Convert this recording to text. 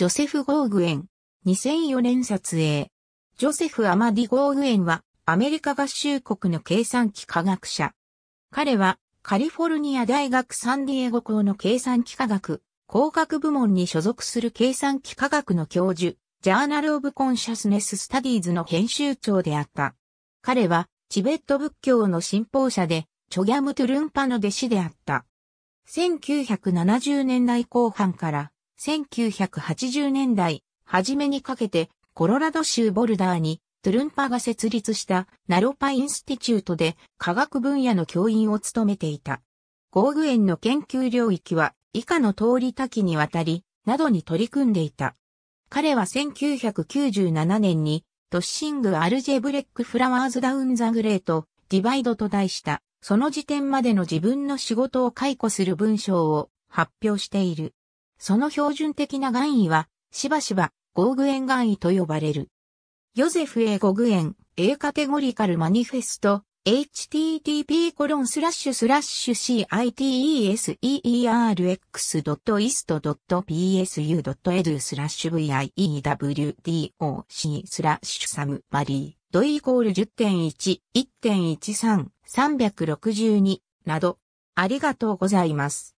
ジョセフ・ゴーグエン。2004年撮影。ジョセフ・アマディ・ゴーグエンは、アメリカ合衆国の計算機科学者。彼は、カリフォルニア大学サンディエゴ校の計算機科学、工学部門に所属する計算機科学の教授、ジャーナル・オブ・コンシャスネス・スタディーズの編集長であった。彼は、チベット仏教の信奉者で、チョギャム・トゥルンパの弟子であった。1970年代後半から1980年代、初めにかけて、コロラド州ボルダーに、トゥルンパが設立したナロパインスティチュートで科学分野の教員を務めていた。ゴーグ園の研究領域は以下の通り多岐にわたり、などに取り組んでいた。彼は1997年にトッシング・アルジェブレック・フラワーズ・ダウン・ザ・グレート・ディバイドと題した、その時点までの自分の仕事を解雇する文章を発表している。その標準的な願意は、しばしば、ゴーグエン岩意と呼ばれる。ヨゼフ A ゴグエン A カテゴリカルマニフェスト http コロンスラッシュスラッシュ citeserx.ist.psu.edu スラッシュ viewdoc スラッシュサムマリードイコール10.1、1.13、362など、ありがとうございます。